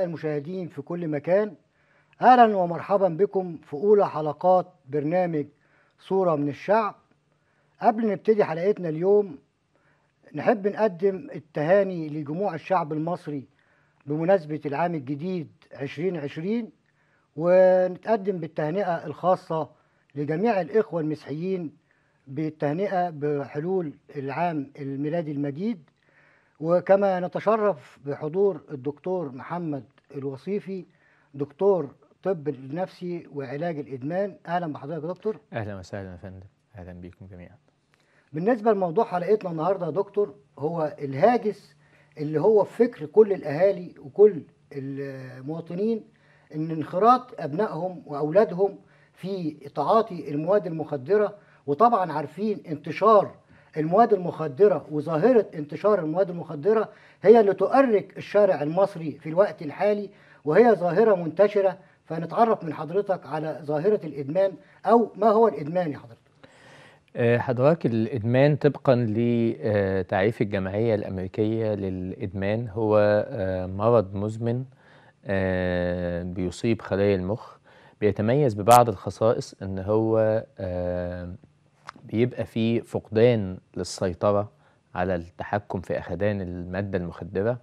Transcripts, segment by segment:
المشاهدين في كل مكان اهلا ومرحبا بكم في اولى حلقات برنامج صوره من الشعب قبل نبتدي حلقتنا اليوم نحب نقدم التهاني لجموع الشعب المصري بمناسبة العام الجديد 2020 ونتقدم بالتهنئة الخاصة لجميع الإخوة المسيحيين بالتهنئة بحلول العام الميلادي المجيد وكما نتشرف بحضور الدكتور محمد الوصيفي دكتور طب النفسي وعلاج الادمان اهلا بحضرتك يا دكتور اهلا وسهلا يا فندم اهلا بيكم جميعا بالنسبه لموضوع حلقتنا النهارده يا دكتور هو الهاجس اللي هو في فكر كل الاهالي وكل المواطنين ان انخراط ابنائهم واولادهم في تعاطي المواد المخدره وطبعا عارفين انتشار المواد المخدرة وظاهرة انتشار المواد المخدرة هي اللي تؤرك الشارع المصري في الوقت الحالي وهي ظاهرة منتشرة فنتعرف من حضرتك على ظاهرة الإدمان أو ما هو الإدمان يا حضرتك آه، حضرتك الإدمان طبقا لتعريف الجمعية الأمريكية للإدمان هو آه، مرض مزمن آه، بيصيب خلايا المخ بيتميز ببعض الخصائص ان هو بيبقى في فقدان للسيطرة على التحكم في أخدان المادة المخدرة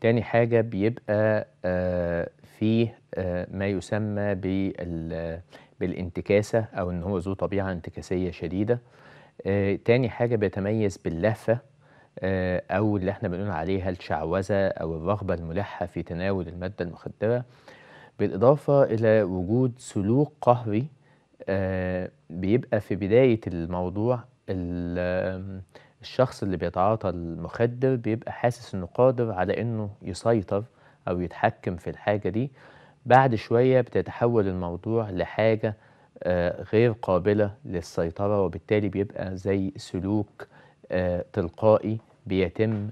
تاني حاجة بيبقى آه، فيه آه، ما يسمى بالانتكاسة أو إن هو ذو طبيعة انتكاسية شديدة آه، تاني حاجة بيتميز باللهفة أو اللي احنا بنقول عليها الشعوذة أو الرغبة الملحة في تناول المادة المخدرة بالإضافة إلى وجود سلوك قهري آه، بيبقى في بداية الموضوع الشخص اللي بيتعاطى المخدر بيبقى حاسس انه قادر على انه يسيطر او يتحكم في الحاجة دي بعد شوية بتتحول الموضوع لحاجة آه، غير قابلة للسيطرة وبالتالي بيبقى زي سلوك آه، تلقائي بيتم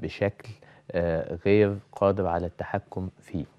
بشكل غير قادر على التحكم فيه